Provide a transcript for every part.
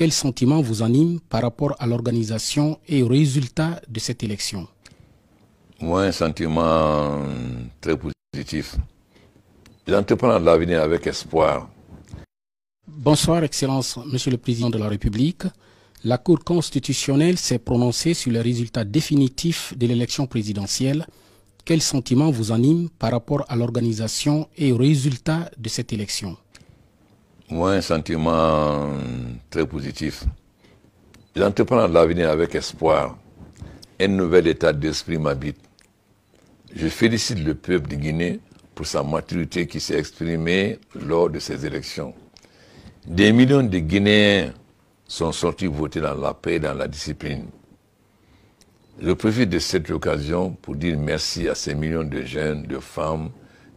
Quel sentiment vous anime par rapport à l'organisation et aux résultats de cette élection Moi, un sentiment très positif. J'entreprends l'avenir avec espoir. Bonsoir, Excellence, Monsieur le Président de la République. La Cour constitutionnelle s'est prononcée sur les résultats définitifs de l'élection présidentielle. Quel sentiment vous anime par rapport à l'organisation et aux résultats de cette élection moi, un sentiment très positif. J'entreprends l'avenir avec espoir. Un nouvel état d'esprit m'habite. Je félicite le peuple de Guinée pour sa maturité qui s'est exprimée lors de ces élections. Des millions de Guinéens sont sortis voter dans la paix et dans la discipline. Je profite de cette occasion pour dire merci à ces millions de jeunes, de femmes,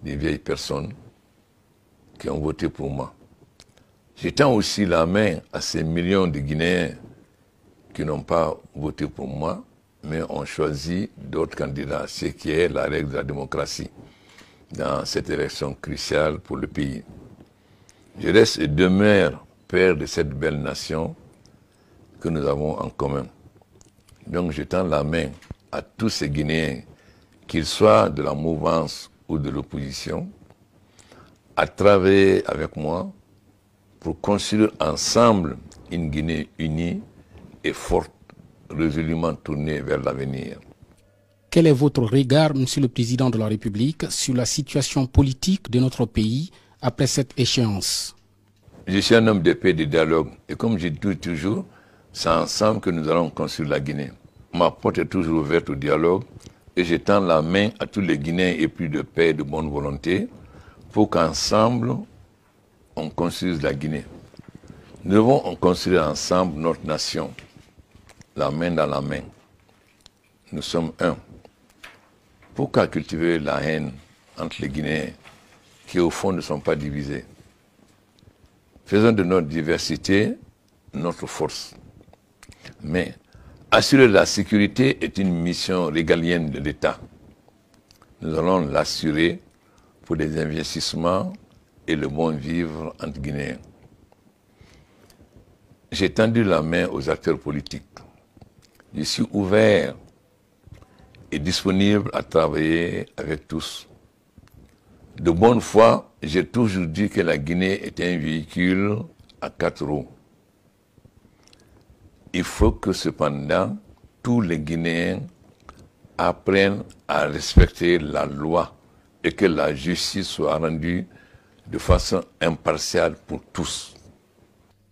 de vieilles personnes qui ont voté pour moi. J'étends aussi la main à ces millions de Guinéens qui n'ont pas voté pour moi, mais ont choisi d'autres candidats, ce qui est la règle de la démocratie dans cette élection cruciale pour le pays. Je reste et demeure père de cette belle nation que nous avons en commun. Donc j'étends la main à tous ces Guinéens, qu'ils soient de la mouvance ou de l'opposition, à travailler avec moi pour construire ensemble une Guinée unie et forte, résolument tournée vers l'avenir. Quel est votre regard, Monsieur le Président de la République, sur la situation politique de notre pays après cette échéance Je suis un homme de paix et de dialogue. Et comme je dis toujours, c'est ensemble que nous allons construire la Guinée. Ma porte est toujours ouverte au dialogue et j'étends la main à tous les Guinéens et plus de paix et de bonne volonté pour qu'ensemble, on construise la Guinée. Nous devons construire ensemble notre nation, la main dans la main. Nous sommes un. Pourquoi cultiver la haine entre les Guinéens qui au fond ne sont pas divisés Faisons de notre diversité notre force. Mais assurer la sécurité est une mission régalienne de l'État. Nous allons l'assurer pour des investissements et le bon vivre en Guinéens. J'ai tendu la main aux acteurs politiques. Je suis ouvert et disponible à travailler avec tous. De bonne foi, j'ai toujours dit que la Guinée est un véhicule à quatre roues. Il faut que cependant tous les Guinéens apprennent à respecter la loi et que la justice soit rendue de façon impartiale pour tous.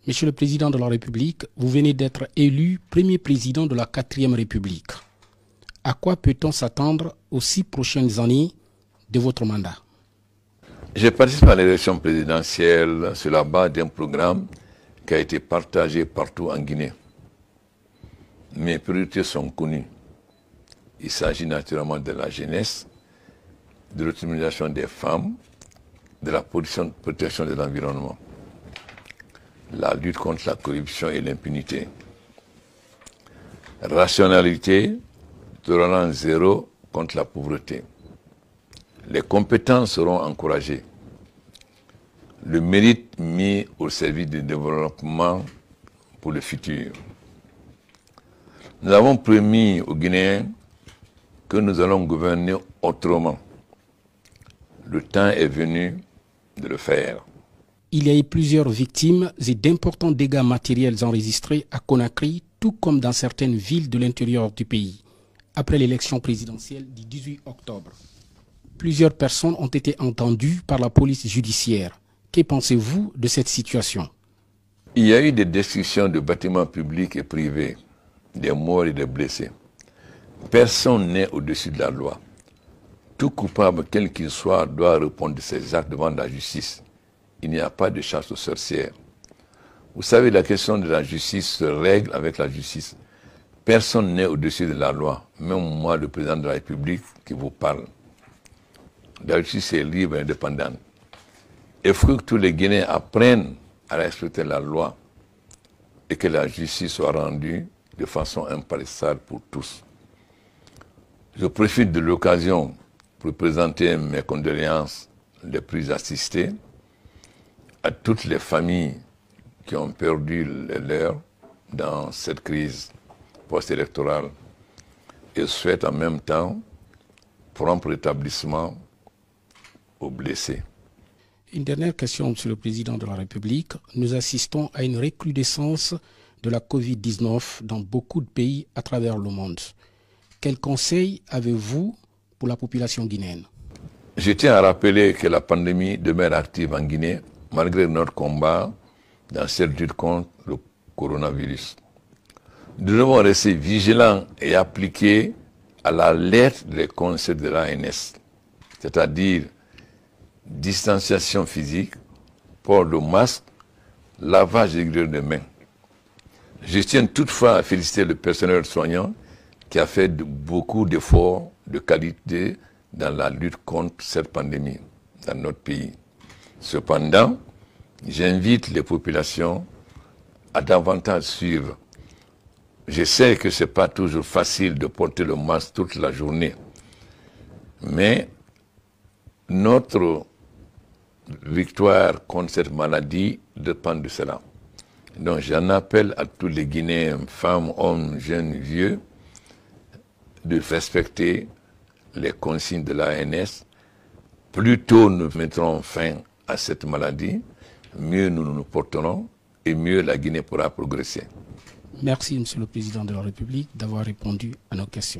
Monsieur le Président de la République, vous venez d'être élu premier président de la 4ème République. À quoi peut-on s'attendre aux six prochaines années de votre mandat Je participe à l'élection présidentielle sur la base d'un programme qui a été partagé partout en Guinée. Mes priorités sont connues. Il s'agit naturellement de la jeunesse, de l'autonomisation des femmes, de la protection de l'environnement, la lutte contre la corruption et l'impunité, rationalité, tolérance zéro contre la pauvreté. Les compétences seront encouragées. Le mérite mis au service du développement pour le futur. Nous avons promis aux Guinéens que nous allons gouverner autrement. Le temps est venu le faire. Il y a eu plusieurs victimes et d'importants dégâts matériels enregistrés à Conakry, tout comme dans certaines villes de l'intérieur du pays, après l'élection présidentielle du 18 octobre. Plusieurs personnes ont été entendues par la police judiciaire. Que pensez-vous de cette situation Il y a eu des destructions de bâtiments publics et privés, des morts et des blessés. Personne n'est au-dessus de la loi. Tout coupable, quel qu'il soit, doit répondre de ses actes devant la justice. Il n'y a pas de chasse aux sorcières. Vous savez, la question de la justice se règle avec la justice. Personne n'est au-dessus de la loi, même moi, le président de la République, qui vous parle. La justice est libre et indépendante. Il faut que tous les Guinéens apprennent à respecter la loi et que la justice soit rendue de façon imparissable pour tous. Je profite de l'occasion pour présenter mes condoléances les plus assistées à toutes les familles qui ont perdu les leurs dans cette crise post-électorale et souhaite en même temps prompt rétablissement aux blessés. Une dernière question, Monsieur le Président de la République. Nous assistons à une recrudescence de la Covid-19 dans beaucoup de pays à travers le monde. Quel conseil avez-vous pour la population guinéenne. Je tiens à rappeler que la pandémie demeure active en Guinée, malgré notre combat dans cette lutte contre le coronavirus. Nous devons rester vigilants et appliquer à la lettre les conseils de l'ANS, c'est-à-dire distanciation physique, port de masque, lavage régulier de mains. Je tiens toutefois à féliciter le personnel soignant qui a fait beaucoup d'efforts de qualité dans la lutte contre cette pandémie dans notre pays. Cependant, j'invite les populations à davantage suivre. Je sais que ce n'est pas toujours facile de porter le masque toute la journée, mais notre victoire contre cette maladie dépend de cela. Donc j'en appelle à tous les Guinéens, femmes, hommes, jeunes, vieux, de respecter les consignes de l'ANS. Plus tôt nous mettrons fin à cette maladie, mieux nous nous porterons et mieux la Guinée pourra progresser. Merci, Monsieur le Président de la République, d'avoir répondu à nos questions.